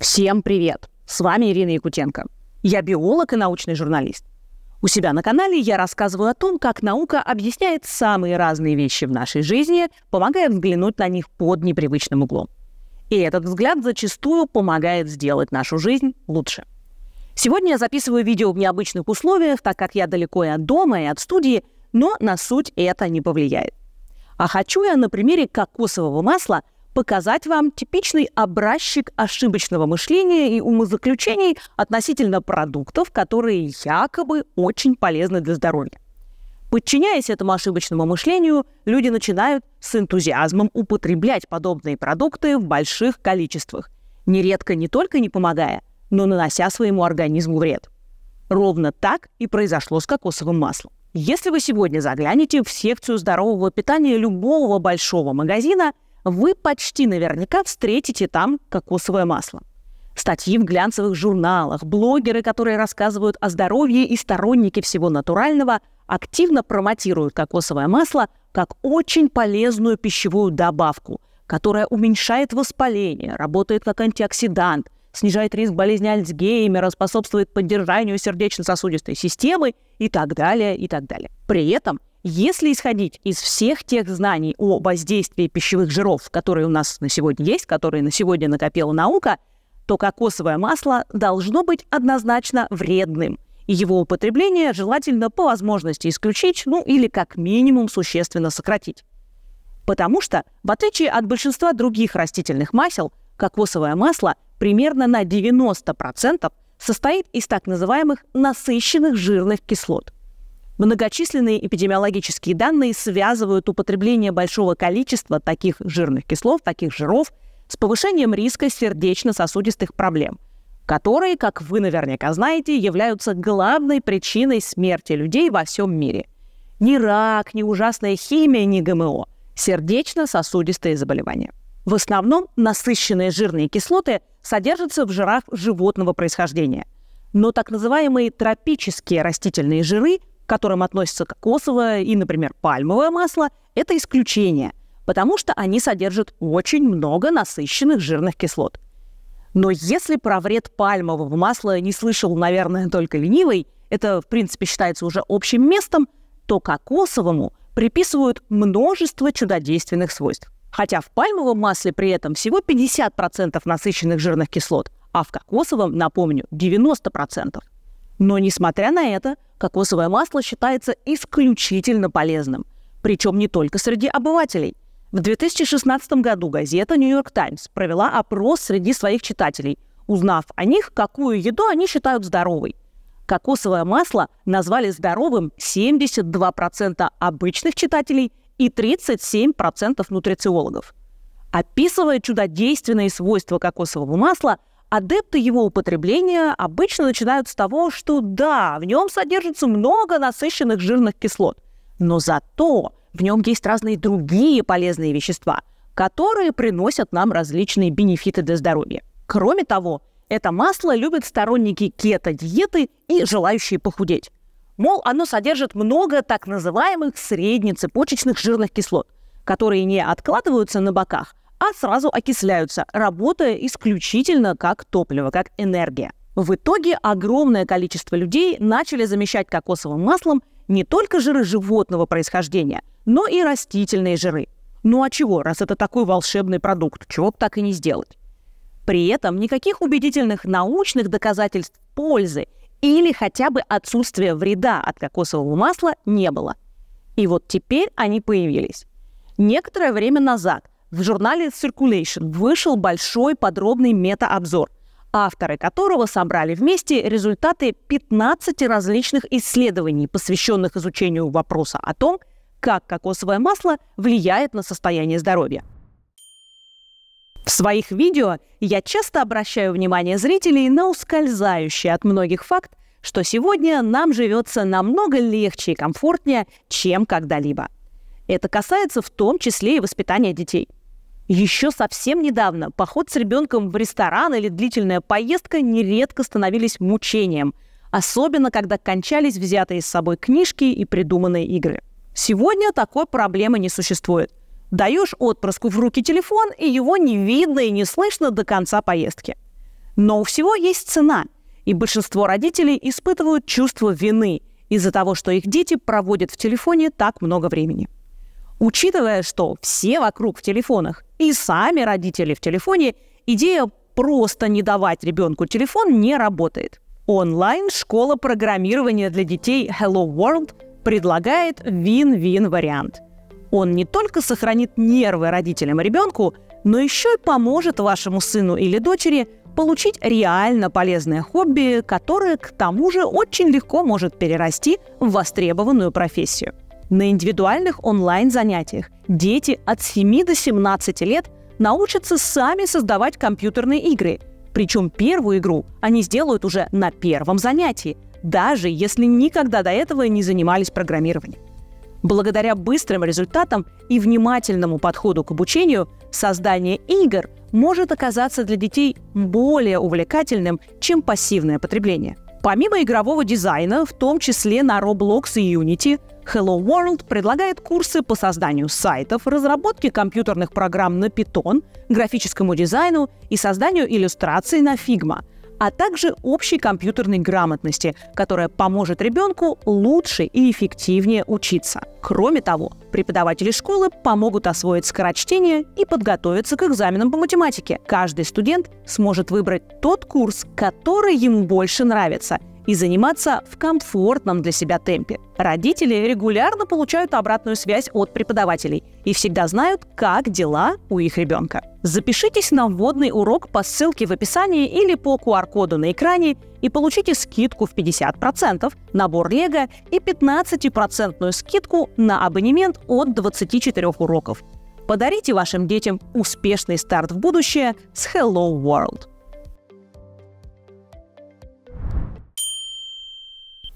Всем привет! С вами Ирина Якутенко. Я биолог и научный журналист. У себя на канале я рассказываю о том, как наука объясняет самые разные вещи в нашей жизни, помогая взглянуть на них под непривычным углом. И этот взгляд зачастую помогает сделать нашу жизнь лучше. Сегодня я записываю видео в необычных условиях, так как я далеко и от дома, и от студии, но на суть это не повлияет. А хочу я на примере кокосового масла – показать вам типичный образчик ошибочного мышления и умозаключений относительно продуктов, которые якобы очень полезны для здоровья. Подчиняясь этому ошибочному мышлению, люди начинают с энтузиазмом употреблять подобные продукты в больших количествах, нередко не только не помогая, но нанося своему организму вред. Ровно так и произошло с кокосовым маслом. Если вы сегодня заглянете в секцию здорового питания любого большого магазина – вы почти наверняка встретите там кокосовое масло. Статьи в глянцевых журналах, блогеры, которые рассказывают о здоровье и сторонники всего натурального, активно промотируют кокосовое масло как очень полезную пищевую добавку, которая уменьшает воспаление, работает как антиоксидант, снижает риск болезни Альцгеймера, способствует поддержанию сердечно-сосудистой системы и так далее, и так далее. При этом если исходить из всех тех знаний о воздействии пищевых жиров, которые у нас на сегодня есть, которые на сегодня накопила наука, то кокосовое масло должно быть однозначно вредным. И его употребление желательно по возможности исключить, ну или как минимум существенно сократить. Потому что, в отличие от большинства других растительных масел, кокосовое масло примерно на 90% состоит из так называемых насыщенных жирных кислот – Многочисленные эпидемиологические данные связывают употребление большого количества таких жирных кислов, таких жиров, с повышением риска сердечно-сосудистых проблем, которые, как вы наверняка знаете, являются главной причиной смерти людей во всем мире. Ни рак, ни ужасная химия, ни ГМО – сердечно-сосудистые заболевания. В основном насыщенные жирные кислоты содержатся в жирах животного происхождения. Но так называемые тропические растительные жиры к которым относятся кокосовое и, например, пальмовое масло, это исключение, потому что они содержат очень много насыщенных жирных кислот. Но если про вред пальмового масла не слышал, наверное, только ленивый, это, в принципе, считается уже общим местом, то кокосовому приписывают множество чудодейственных свойств. Хотя в пальмовом масле при этом всего 50% насыщенных жирных кислот, а в кокосовом, напомню, 90%. Но несмотря на это, Кокосовое масло считается исключительно полезным, причем не только среди обывателей. В 2016 году газета «Нью-Йорк Таймс» провела опрос среди своих читателей, узнав о них, какую еду они считают здоровой. Кокосовое масло назвали здоровым 72% обычных читателей и 37% нутрициологов. Описывая чудодейственные свойства кокосового масла, Адепты его употребления обычно начинают с того, что да, в нем содержится много насыщенных жирных кислот, но зато в нем есть разные другие полезные вещества, которые приносят нам различные бенефиты для здоровья. Кроме того, это масло любят сторонники кето-диеты и желающие похудеть. Мол, оно содержит много так называемых среднецепочечных жирных кислот, которые не откладываются на боках, а сразу окисляются, работая исключительно как топливо, как энергия. В итоге огромное количество людей начали замещать кокосовым маслом не только жиры животного происхождения, но и растительные жиры. Ну а чего, раз это такой волшебный продукт, чего так и не сделать? При этом никаких убедительных научных доказательств пользы или хотя бы отсутствия вреда от кокосового масла не было. И вот теперь они появились. Некоторое время назад – в журнале Circulation вышел большой подробный метаобзор, авторы которого собрали вместе результаты 15 различных исследований, посвященных изучению вопроса о том, как кокосовое масло влияет на состояние здоровья. В своих видео я часто обращаю внимание зрителей на ускользающий от многих факт, что сегодня нам живется намного легче и комфортнее, чем когда-либо. Это касается в том числе и воспитания детей. Еще совсем недавно поход с ребенком в ресторан или длительная поездка нередко становились мучением, особенно когда кончались взятые с собой книжки и придуманные игры. Сегодня такой проблемы не существует. Даешь отпрыску в руки телефон, и его не видно и не слышно до конца поездки. Но у всего есть цена, и большинство родителей испытывают чувство вины из-за того, что их дети проводят в телефоне так много времени. Учитывая, что все вокруг в телефонах, и сами родители в телефоне, идея просто не давать ребенку телефон не работает. Онлайн-школа программирования для детей Hello World предлагает вин-вин вариант. Он не только сохранит нервы родителям и ребенку, но еще и поможет вашему сыну или дочери получить реально полезное хобби, которое к тому же очень легко может перерасти в востребованную профессию. На индивидуальных онлайн-занятиях дети от 7 до 17 лет научатся сами создавать компьютерные игры. Причем первую игру они сделают уже на первом занятии, даже если никогда до этого не занимались программированием. Благодаря быстрым результатам и внимательному подходу к обучению, создание игр может оказаться для детей более увлекательным, чем пассивное потребление. Помимо игрового дизайна, в том числе на Roblox и Unity, Hello World предлагает курсы по созданию сайтов, разработке компьютерных программ на Python, графическому дизайну и созданию иллюстраций на Figma, а также общей компьютерной грамотности, которая поможет ребенку лучше и эффективнее учиться. Кроме того, преподаватели школы помогут освоить скорочтение и подготовиться к экзаменам по математике. Каждый студент сможет выбрать тот курс, который ему больше нравится – и заниматься в комфортном для себя темпе. Родители регулярно получают обратную связь от преподавателей и всегда знают, как дела у их ребенка. Запишитесь на вводный урок по ссылке в описании или по QR-коду на экране и получите скидку в 50%, набор Лего и 15% скидку на абонемент от 24 уроков. Подарите вашим детям успешный старт в будущее с Hello World.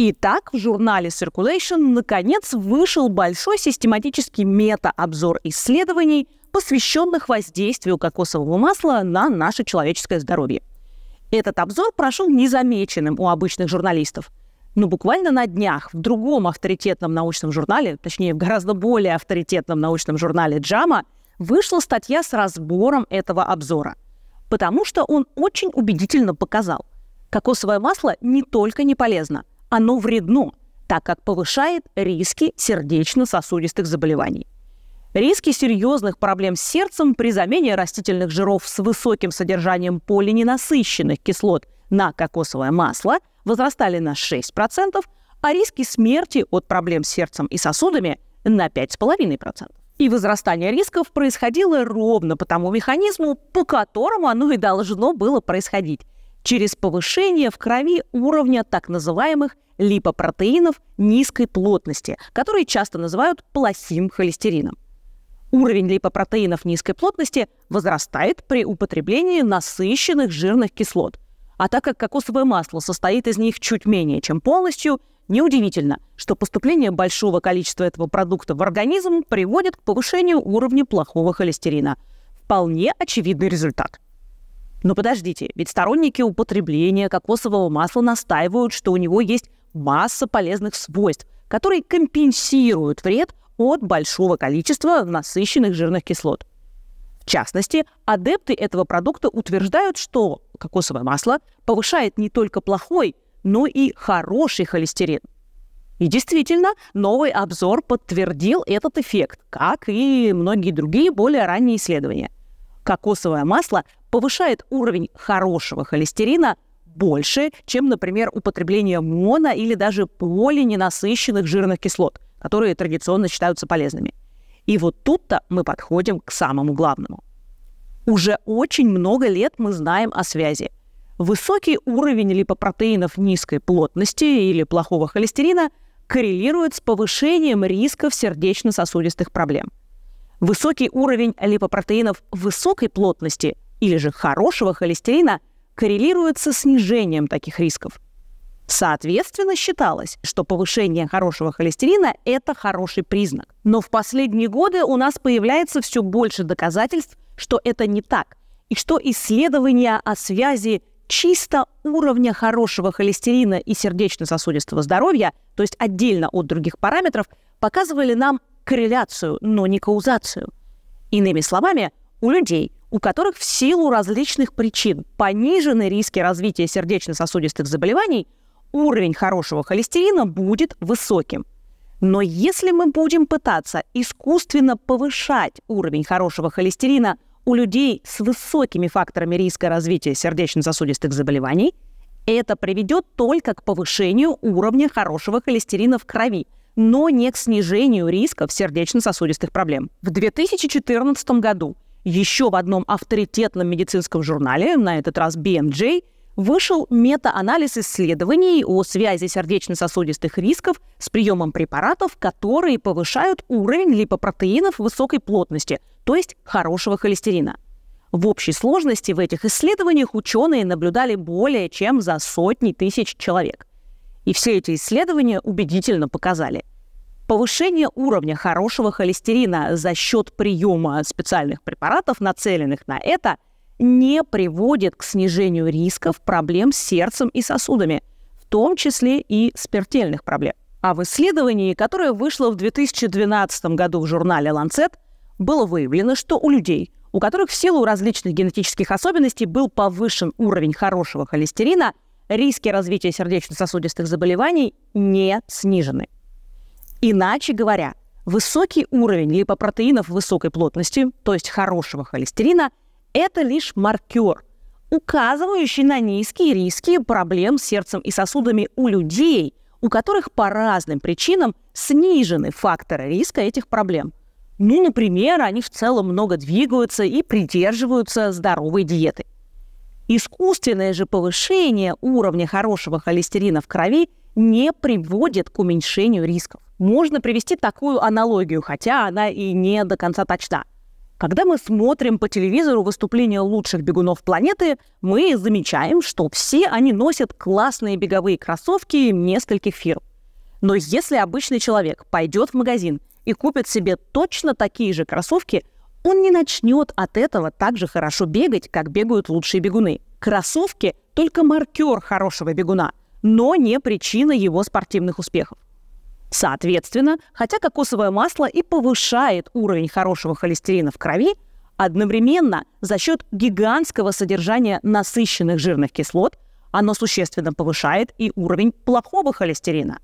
Итак, в журнале Circulation наконец вышел большой систематический мета-обзор исследований, посвященных воздействию кокосового масла на наше человеческое здоровье. Этот обзор прошел незамеченным у обычных журналистов. Но буквально на днях в другом авторитетном научном журнале, точнее в гораздо более авторитетном научном журнале JAMA, вышла статья с разбором этого обзора. Потому что он очень убедительно показал, кокосовое масло не только не полезно – оно вредно, так как повышает риски сердечно-сосудистых заболеваний. Риски серьезных проблем с сердцем при замене растительных жиров с высоким содержанием полиненасыщенных кислот на кокосовое масло возрастали на 6%, а риски смерти от проблем с сердцем и сосудами на 5,5%. И возрастание рисков происходило ровно по тому механизму, по которому оно и должно было происходить – через повышение в крови уровня так называемых липопротеинов низкой плотности, которые часто называют плохим холестерином. Уровень липопротеинов низкой плотности возрастает при употреблении насыщенных жирных кислот. А так как кокосовое масло состоит из них чуть менее, чем полностью, неудивительно, что поступление большого количества этого продукта в организм приводит к повышению уровня плохого холестерина. Вполне очевидный результат – но подождите, ведь сторонники употребления кокосового масла настаивают, что у него есть масса полезных свойств, которые компенсируют вред от большого количества насыщенных жирных кислот. В частности, адепты этого продукта утверждают, что кокосовое масло повышает не только плохой, но и хороший холестерин. И действительно, новый обзор подтвердил этот эффект, как и многие другие более ранние исследования кокосовое масло повышает уровень хорошего холестерина больше, чем, например, употребление моно- или даже полиненасыщенных жирных кислот, которые традиционно считаются полезными. И вот тут-то мы подходим к самому главному. Уже очень много лет мы знаем о связи. Высокий уровень липопротеинов низкой плотности или плохого холестерина коррелирует с повышением рисков сердечно-сосудистых проблем. Высокий уровень липопротеинов высокой плотности или же хорошего холестерина коррелирует со снижением таких рисков. Соответственно, считалось, что повышение хорошего холестерина – это хороший признак. Но в последние годы у нас появляется все больше доказательств, что это не так, и что исследования о связи чисто уровня хорошего холестерина и сердечно-сосудистого здоровья, то есть отдельно от других параметров, показывали нам корреляцию, но не каузацию. Иными словами, у людей, у которых в силу различных причин понижены риски развития сердечно-сосудистых заболеваний, уровень хорошего холестерина будет высоким. Но если мы будем пытаться искусственно повышать уровень хорошего холестерина у людей с высокими факторами риска развития сердечно-сосудистых заболеваний, это приведет только к повышению уровня хорошего холестерина в крови – но не к снижению рисков сердечно-сосудистых проблем. В 2014 году еще в одном авторитетном медицинском журнале, на этот раз BMJ, вышел мета-анализ исследований о связи сердечно-сосудистых рисков с приемом препаратов, которые повышают уровень липопротеинов высокой плотности, то есть хорошего холестерина. В общей сложности в этих исследованиях ученые наблюдали более чем за сотни тысяч человек. И все эти исследования убедительно показали. Повышение уровня хорошего холестерина за счет приема специальных препаратов, нацеленных на это, не приводит к снижению рисков проблем с сердцем и сосудами, в том числе и смертельных проблем. А в исследовании, которое вышло в 2012 году в журнале Lancet, было выявлено, что у людей, у которых в силу различных генетических особенностей был повышен уровень хорошего холестерина – риски развития сердечно-сосудистых заболеваний не снижены. Иначе говоря, высокий уровень липопротеинов высокой плотности, то есть хорошего холестерина, это лишь маркер, указывающий на низкие риски проблем с сердцем и сосудами у людей, у которых по разным причинам снижены факторы риска этих проблем. Ну, например, они в целом много двигаются и придерживаются здоровой диеты – Искусственное же повышение уровня хорошего холестерина в крови не приводит к уменьшению рисков. Можно привести такую аналогию, хотя она и не до конца точна. Когда мы смотрим по телевизору выступления лучших бегунов планеты, мы замечаем, что все они носят классные беговые кроссовки нескольких фирм. Но если обычный человек пойдет в магазин и купит себе точно такие же кроссовки – он не начнет от этого так же хорошо бегать, как бегают лучшие бегуны. Кроссовки – только маркер хорошего бегуна, но не причина его спортивных успехов. Соответственно, хотя кокосовое масло и повышает уровень хорошего холестерина в крови, одновременно за счет гигантского содержания насыщенных жирных кислот оно существенно повышает и уровень плохого холестерина.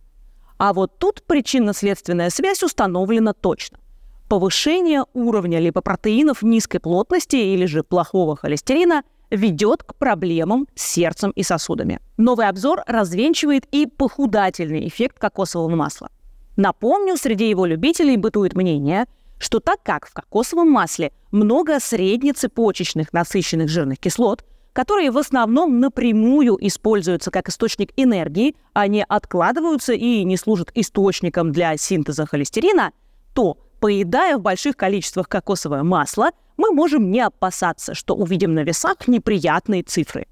А вот тут причинно-следственная связь установлена точно. Повышение уровня липопротеинов низкой плотности или же плохого холестерина ведет к проблемам с сердцем и сосудами. Новый обзор развенчивает и похудательный эффект кокосового масла. Напомню, среди его любителей бытует мнение, что так как в кокосовом масле много среднецепочечных насыщенных жирных кислот, которые в основном напрямую используются как источник энергии, а не откладываются и не служат источником для синтеза холестерина, то Поедая в больших количествах кокосовое масло, мы можем не опасаться, что увидим на весах неприятные цифры.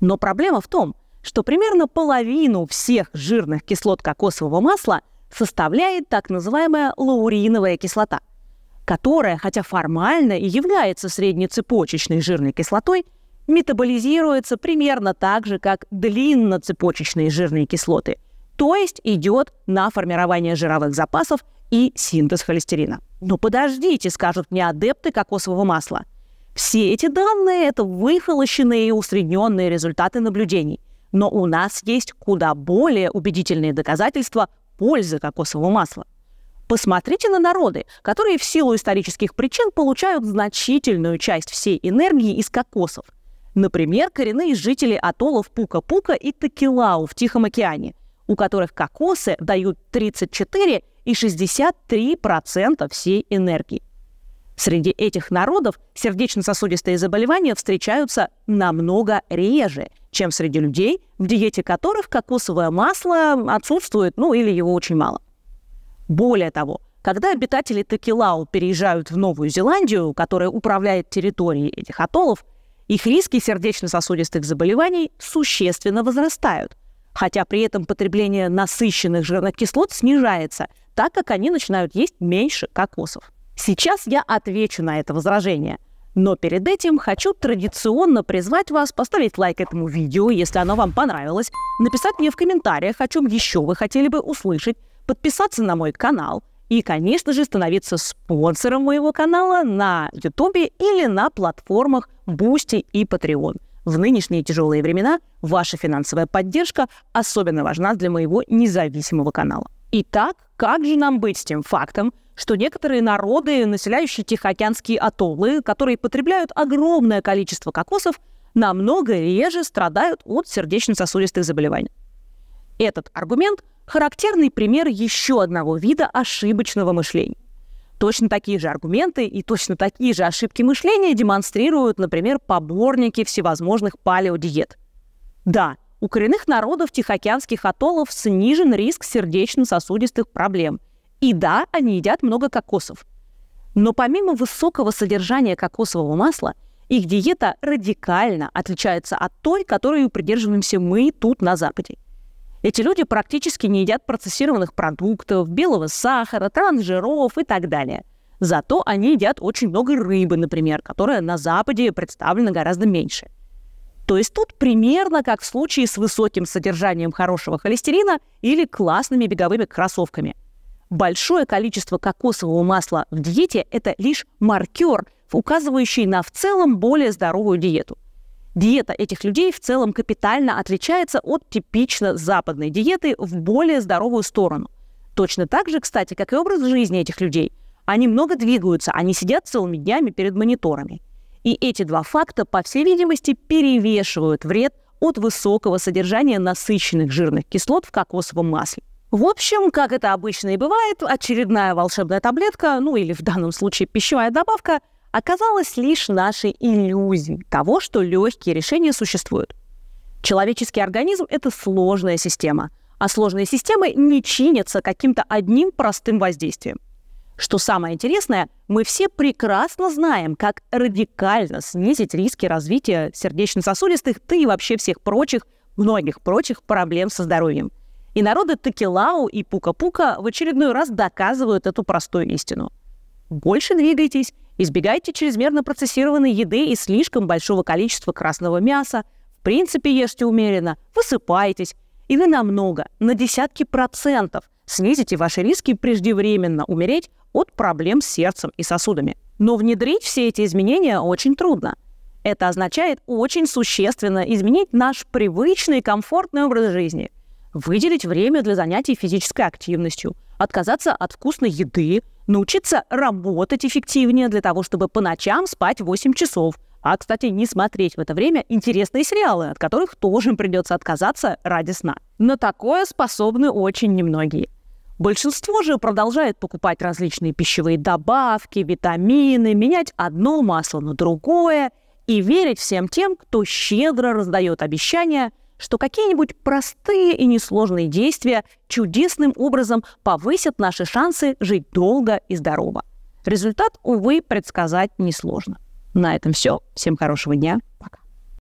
Но проблема в том, что примерно половину всех жирных кислот кокосового масла составляет так называемая лауриновая кислота, которая, хотя формально и является среднецепочечной жирной кислотой, метаболизируется примерно так же, как длинноцепочечные жирные кислоты, то есть идет на формирование жировых запасов и синтез холестерина. Но подождите, скажут мне адепты кокосового масла. Все эти данные – это выхолощенные и усредненные результаты наблюдений. Но у нас есть куда более убедительные доказательства пользы кокосового масла. Посмотрите на народы, которые в силу исторических причин получают значительную часть всей энергии из кокосов. Например, коренные жители атоллов Пука-Пука и Токелау в Тихом океане, у которых кокосы дают 34 и 63% всей энергии. Среди этих народов сердечно-сосудистые заболевания встречаются намного реже, чем среди людей, в диете которых кокосовое масло отсутствует, ну или его очень мало. Более того, когда обитатели Токелау переезжают в Новую Зеландию, которая управляет территорией этих атоллов, их риски сердечно-сосудистых заболеваний существенно возрастают. Хотя при этом потребление насыщенных жирных кислот снижается – так как они начинают есть меньше кокосов. Сейчас я отвечу на это возражение. Но перед этим хочу традиционно призвать вас поставить лайк этому видео, если оно вам понравилось, написать мне в комментариях, о чем еще вы хотели бы услышать, подписаться на мой канал и, конечно же, становиться спонсором моего канала на YouTube или на платформах Boosty и Patreon. В нынешние тяжелые времена ваша финансовая поддержка особенно важна для моего независимого канала. Итак, как же нам быть с тем фактом, что некоторые народы, населяющие Тихоокеанские атоллы, которые потребляют огромное количество кокосов, намного реже страдают от сердечно-сосудистых заболеваний? Этот аргумент – характерный пример еще одного вида ошибочного мышления. Точно такие же аргументы и точно такие же ошибки мышления демонстрируют, например, поборники всевозможных палеодиет. Да, у коренных народов тихоокеанских атоллов снижен риск сердечно-сосудистых проблем. И да, они едят много кокосов. Но помимо высокого содержания кокосового масла, их диета радикально отличается от той, которую придерживаемся мы тут на Западе. Эти люди практически не едят процессированных продуктов, белого сахара, трансжиров и так далее. Зато они едят очень много рыбы, например, которая на Западе представлена гораздо меньше – то есть тут примерно как в случае с высоким содержанием хорошего холестерина или классными беговыми кроссовками. Большое количество кокосового масла в диете – это лишь маркер, указывающий на в целом более здоровую диету. Диета этих людей в целом капитально отличается от типично западной диеты в более здоровую сторону. Точно так же, кстати, как и образ жизни этих людей. Они много двигаются, они сидят целыми днями перед мониторами – и эти два факта, по всей видимости, перевешивают вред от высокого содержания насыщенных жирных кислот в кокосовом масле. В общем, как это обычно и бывает, очередная волшебная таблетка, ну или в данном случае пищевая добавка, оказалась лишь нашей иллюзией того, что легкие решения существуют. Человеческий организм – это сложная система, а сложные системы не чинятся каким-то одним простым воздействием – что самое интересное, мы все прекрасно знаем, как радикально снизить риски развития сердечно-сосудистых, да и вообще всех прочих, многих прочих проблем со здоровьем. И народы Текелау и Пука-Пука в очередной раз доказывают эту простую истину. Больше двигайтесь, избегайте чрезмерно процессированной еды и слишком большого количества красного мяса, в принципе ешьте умеренно, высыпайтесь, и вы намного, на десятки процентов снизите ваши риски преждевременно умереть от проблем с сердцем и сосудами. Но внедрить все эти изменения очень трудно. Это означает очень существенно изменить наш привычный и комфортный образ жизни, выделить время для занятий физической активностью, отказаться от вкусной еды, научиться работать эффективнее для того, чтобы по ночам спать 8 часов, а, кстати, не смотреть в это время интересные сериалы, от которых тоже придется отказаться ради сна. На такое способны очень немногие – Большинство же продолжает покупать различные пищевые добавки, витамины, менять одно масло на другое и верить всем тем, кто щедро раздает обещания, что какие-нибудь простые и несложные действия чудесным образом повысят наши шансы жить долго и здорово. Результат, увы, предсказать несложно. На этом все. Всем хорошего дня. Пока.